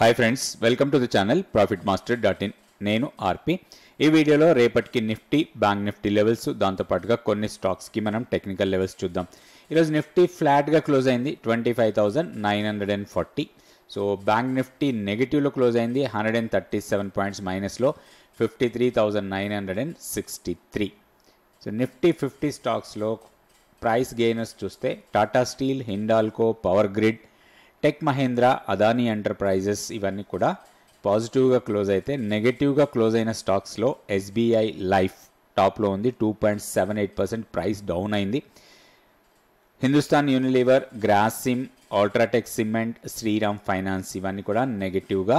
hi friends welcome to the channel profit master dot in నేను RP ఈ వీడియోలో రేపటికి నిఫ్టీ బ్యాంక్ నిఫ్టీ లెవెల్స్ దాంతోపాటుగా కొన్ని స్టాక్స్కి మనం టెక్నికల్ లెవెల్స్ చూద్దాం ఈరోజు నిఫ్టీ ఫ్లాట్గా క్లోజ్ అయింది twenty five thousand nine hundred and forty so bank Nifty నెగిటివ్లో క్లోజ్ అయింది hundred and thirty seven points మైనస్లో fifty three thousand nine hundred and sixty three so Nifty fifty స్టాక్స్లో price gainers చూస్తే Tata steel Hindalco power grid tech Mahindra Adani enterprises ఇవన్నీ కూడా పాజిటివ్గా close అయితే నెగిటివ్గా క్లోజ్ అయిన స్టాక్స్లో ఎస్బీఐ లైఫ్ టాప్లో ఉంది two point seven eight percent price down అయింది Hindustan Unilever Grasim UltraTech cement Shriram finance ఇవన్నీ కూడా నెగిటివ్గా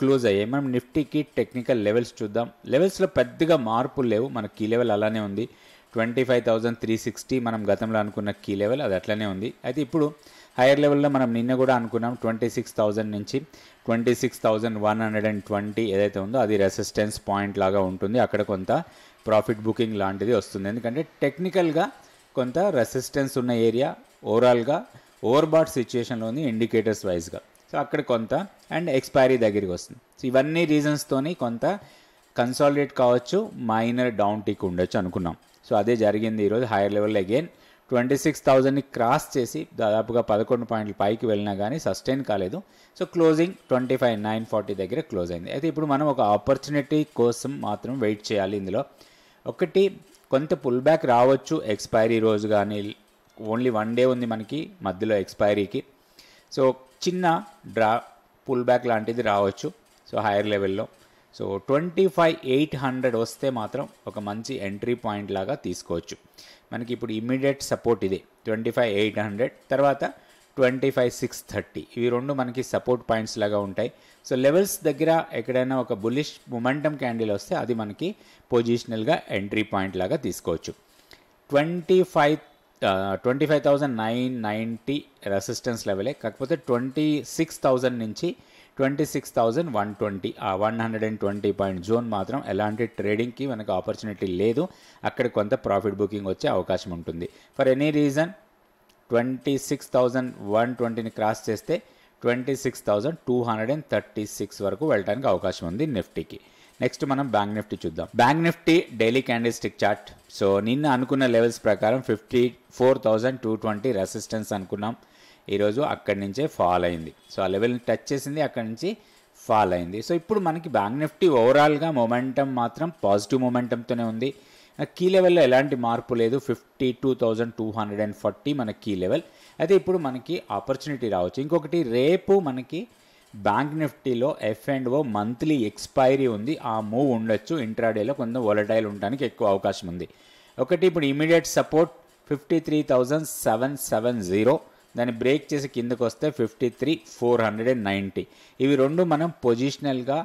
క్లోజ్ అయ్యాయి మనం నిఫ్టీకి టెక్నికల్ లెవెల్స్ చూద్దాం లెవెల్స్లో పెద్దగా మార్పులు లేవు మన కీ లెవెల్ అలానే ఉంది twenty five thousand three sixty మనం గతంలో అనుకున్న కీ లెవెల్ అది అట్లనే ఉంది అయితే ఇప్పుడు హైయర్ లెవెల్లో మనం నిన్న కూడా అనుకున్నాం ట్వంటీ సిక్స్ థౌజండ్ నుంచి twenty six thousand one hundred and twenty ఏదైతే ఉందో అది రెసిస్టెన్స్ పాయింట్ లాగా ఉంటుంది అక్కడ కొంత ప్రాఫిట్ బుకింగ్ లాంటిది వస్తుంది ఎందుకంటే టెక్నికల్గా కొంత రెసిస్టెన్స్ ఉన్న ఏరియా ఓవరాల్గా ఓవర్బాట్ ఉంది ఇండికేటర్స్ వైజ్గా సో అక్కడ కొంత అండ్ ఎక్స్పైరీ దగ్గరికి వస్తుంది సో ఇవన్నీ రీజన్స్తోని కొంత కన్సాలిడేట్ కావచ్చు మైనర్ డౌన్ టీక్ ఉండొచ్చు అనుకున్నాం సో అదే జరిగింది ఈరోజు higher level again twenty six థౌజండ్ని క్రాస్ చేసి దాదాపుగా పదకొండు పాయింట్లు పైకి వెళ్ళినా కానీ సస్టైన్ కాలేదు so closing twenty five nine forty దగ్గర క్లోజ్ అయింది అయితే ఇప్పుడు మనం ఒక ఆపర్చునిటీ కోసం మాత్రం వెయిట్ చేయాలి ఇందులో ఒకటి కొంత పుల్ బ్యాక్ రావచ్చు ఎక్స్పైరీ రోజు కానీ ఓన్లీ వన్ డే ఉంది మనకి మధ్యలో ఎక్స్పైరీకి సో చిన్న డ్రా పుల్ బ్యాక్ లాంటిది రావచ్చు సో హైయర్ లెవెల్లో so twenty five eight hundred వస్తే మాత్రం ఒక మంచి ఎంట్రీ పాయింట్ లాగా తీసుకోవచ్చు మనకి ఇప్పుడు ఇమీడియట్ సపోర్ట్ ఇదే ట్వంటీ ఫైవ్ ఎయిట్ హండ్రెడ్ తర్వాత ట్వంటీ ఫైవ్ సిక్స్ థర్టీ ఇవి రెండు మనకి సపోర్ట్ పాయింట్స్ లాగా ఉంటాయి సో లెవెల్స్ దగ్గర ఎక్కడైనా ఒక బులిష్ మొమెంటమ్ క్యాండిల్ వస్తే అది మనకి పొజిషనల్గా ఎంట్రీ పాయింట్ లాగా తీసుకోవచ్చు twenty five twenty five thousand nine ninety resistance లెవెలే కాకపోతే ట్వంటీ సిక్స్ థౌజండ్ నుంచి twenty six thousand one twenty uh one hundred and twenty point zone మాత్రం ఎలాంటి ట్రేడింగ్కి మనకు ఆపర్చునిటీ లేదు అక్కడ కొంత ప్రాఫిట్ బుకింగ్ వచ్చే అవకాశం ఉంటుంది for any reason twenty six thousand one ట్వంటీని క్రాస్ చేస్తే twenty six thousand two hundred and thirty six వరకు వెళ్ళడానికి అవకాశం ఉంది నిఫ్టీకి నెక్స్ట్ మనం బ్యాంక్ నిఫ్టీ చూద్దాం bank Nifty daily candlestick chart so నిన్న అనుకున్న లెవెల్స్ ప్రకారం fifty four thousand two twenty resistance అనుకున్నాం ఈరోజు అక్కడి నుంచే ఫాల్ అయింది సో ఆ లెవెల్ని టచ్ చేసింది అక్కడి నుంచి ఫాల్ అయింది సో ఇప్పుడు మనకి బ్యాంక్ నిఫ్టీ ఓవరాల్గా మొమెంటం మాత్రం పాజిటివ్ మొమెంటంతోనే ఉంది కీ లెవెల్లో ఎలాంటి మార్పు లేదు fifty two thousand two hundred and forty మన కీ లెవెల్ అయితే ఇప్పుడు మనకి ఆపర్చునిటీ రావచ్చు ఇంకొకటి రేపు మనకి బ్యాంక్ నిఫ్టీలో F and O monthly expiry ఉంది ఆ మూవ్ ఉండొచ్చు ఇంట్రాడేలో కొంత వొలటైల్ ఉండడానికి ఎక్కువ అవకాశం ఉంది ఒకటి ఇప్పుడు immediate support fifty three thousand seven seven zero దాన్ని బ్రేక్ చేసి కిందకు వస్తే fifty three four hundred and ninety ఇవి రెండు మనం పొజిషనల్గా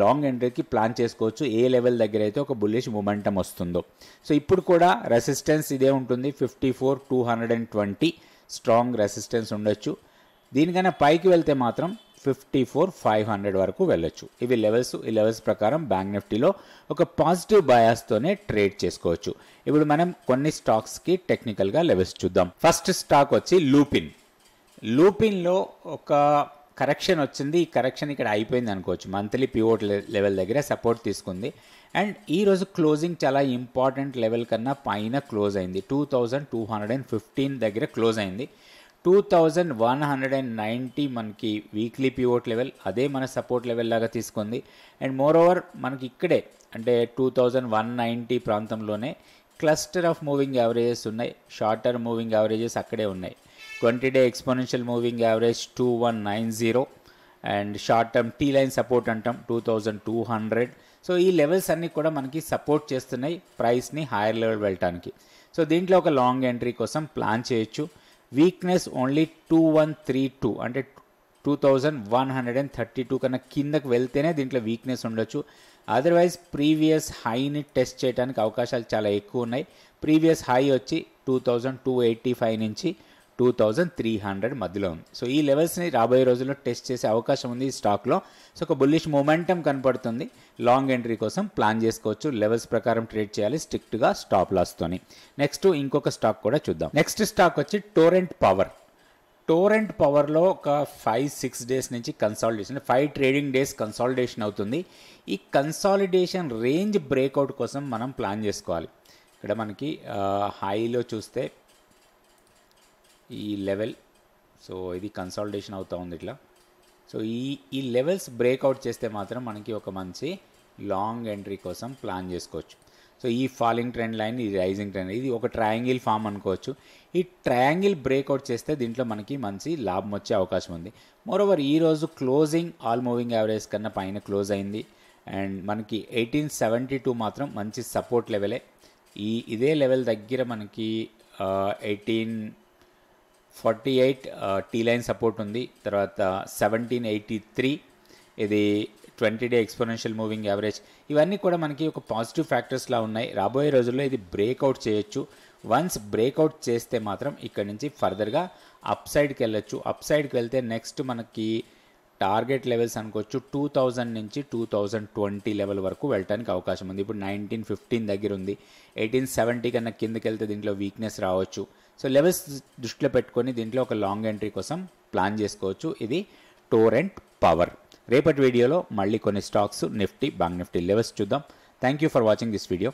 లాంగ్ ఎంట్రీకి ప్లాన్ చేసుకోవచ్చు ఏ లెవెల్ దగ్గర అయితే ఒక బుల్లిష్ మూమెంటం వస్తుందో సో ఇప్పుడు కూడా రెసిస్టెన్స్ ఇదే ఉంటుంది fifty four two hundred and twenty strong resistance ఉండొచ్చు దీనికన్నా పైకి వెళ్తే మాత్రం ఫిఫ్టీ ఫోర్ ఫైవ్ హండ్రెడ్ వరకు వెళ్ళొచ్చు ఇవి లెవెల్స్ ఈ లెవెల్స్ ప్రకారం బ్యాంక్ నిఫ్టీలో ఒక పాజిటివ్ బయాస్తోనే ట్రేడ్ చేసుకోవచ్చు ఇప్పుడు మనం కొన్ని స్టాక్స్కి టెక్నికల్గా లెవెల్స్ చూద్దాం ఫస్ట్ స్టాక్ వచ్చి లూపిన్ లూపిన్లో ఒక కరెక్షన్ వచ్చింది ఈ కరెక్షన్ ఇక్కడ అయిపోయింది అనుకోవచ్చు మంత్లీ పివోట్ లెవెల్ దగ్గర సపోర్ట్ తీసుకుంది అండ్ ఈరోజు క్లోజింగ్ చాలా ఇంపార్టెంట్ లెవెల్ కన్నా పైన క్లోజ్ అయింది two thousand two hundred and fifteen దగ్గర క్లోజ్ అయింది two thousand one hundred and ninety మనకి వీక్లీ పివోట్ లెవెల్ అదే మన సపోర్ట్ లెవెల్ లాగా తీసుకుంది అండ్ మోర్ ఓవర్ మనకి ఇక్కడే అంటే టూ థౌజండ్ వన్ నైంటీ ప్రాంతంలోనే క్లస్టర్ ఆఫ్ మూవింగ్ యావరేజెస్ ఉన్నాయి షార్టర్ మూవింగ్ యావరేజెస్ అక్కడే ఉన్నాయి twenty day exponential moving average two one nine zero and short term T line support అంటాం two thousand two hundred so ఈ levels అన్నీ కూడా మనకి support చేస్తున్నాయి ప్రైస్ని హైయర్ లెవెల్ వెళ్ళటానికి సో దీంట్లో ఒక లాంగ్ ఎంట్రీ కోసం ప్లాన్ చేయొచ్చు weakness only two one three two అంటే two thousand one hundred and thirty two కన్నా కిందకు వెళ్తేనే దీంట్లో వీక్నెస్ ఉండొచ్చు అదర్వైజ్ ప్రీవియస్ హైని టెస్ట్ చేయడానికి అవకాశాలు చాలా ఎక్కువ ఉన్నాయి ప్రీవియస్ హై వచ్చి two thousand two eighty five నుంచి టూ థౌజండ్ త్రీ హండ్రెడ్ మధ్యలో ఉంది సో ఈ లెవెల్స్ని రాబోయే రోజుల్లో టెస్ట్ చేసే అవకాశం ఉంది ఈ స్టాక్లో సో ఒక బుల్లిష్ మూమెంటం కనపడుతుంది లాంగ్ ఎంట్రీ కోసం ప్లాన్ చేసుకోవచ్చు లెవెల్స్ ప్రకారం ట్రేడ్ చేయాలి స్ట్రిక్ట్గా స్టాప్ లాస్తోని నెక్స్ట్ ఇంకొక స్టాక్ కూడా చూద్దాం నెక్స్ట్ స్టాక్ వచ్చి టోరెంట్ పవర్ టోరెంట్ పవర్లో ఒక ఫైవ్ సిక్స్ డేస్ నుంచి consolidation five trading days consolidation అవుతుంది ఈ కన్సాలిడేషన్ రేంజ్ బ్రేక్అవుట్ కోసం మనం ప్లాన్ చేసుకోవాలి ఇక్కడ మనకి హైలో చూస్తే ఈ లెవెల్ సో ఇది కన్సాలిడేషన్ అవుతూ ఉంది ఇట్లా సో ఈ ఈ లెవెల్స్ బ్రేక్అవుట్ చేస్తే మాత్రం మనకి ఒక మంచి లాంగ్ ఎంట్రీ కోసం ప్లాన్ చేసుకోవచ్చు సో ఈ ఫాలింగ్ ట్రెండ్ లైన్ ఇది రైజింగ్ ట్రెండ్ ఇది ఒక ట్రయాంగిల్ ఫామ్ అనుకోవచ్చు ఈ ట్రయాంగిల్ బ్రేక్అవుట్ చేస్తే దీంట్లో మనకి మంచి లాభం వచ్చే అవకాశం ఉంది మోరోవర్ ఈరోజు క్లోజింగ్ ఆల్ మూవింగ్ యావరేజ్ కన్నా పైన క్లోజ్ అయింది అండ్ మనకి ఎయిటీన్ సెవెంటీ టూ మాత్రం మంచి సపోర్ట్ లెవెలే ఈ ఇదే లెవెల్ దగ్గర మనకి eighteen forty eight T line support ఉంది తర్వాత సెవెంటీన్ ఎయిటీ త్రీ ఇది twenty day exponential moving average ఇవన్నీ కూడా మనకి ఒక పాజిటివ్ ఫ్యాక్టర్స్లా ఉన్నాయి రాబోయే రోజుల్లో ఇది బ్రేక్అవుట్ చేయొచ్చు వన్స్ బ్రేక్అవుట్ చేస్తే మాత్రం ఇక్కడ నుంచి ఫర్దర్గా అప్ సైడ్కి వెళ్ళొచ్చు అప్ సైడ్కి వెళ్తే నెక్స్ట్ మనకి టార్గెట్ లెవెల్స్ అనుకోవచ్చు టూ థౌజండ్ నుంచి టూ థౌజండ్ ట్వంటీ లెవెల్ వరకు వెళ్ళడానికి అవకాశం ఉంది ఇప్పుడు నైన్టీన్ ఫిఫ్టీన్ దగ్గర ఉంది ఎయిటీన్ సెవెంటీ కన్నా కిందకి వెళ్తే దీంట్లో వీక్నెస్ రావచ్చు సో లెవెల్స్ దృష్టిలో పెట్టుకొని దీంట్లో ఒక లాంగ్ ఎంట్రీ కోసం ప్లాన్ చేసుకోవచ్చు ఇది టోరెంట్ పవర్ రేపటి వీడియోలో మళ్ళీ కొన్ని stocks Nifty bank Nifty levels చూద్దాం thank you for watching this video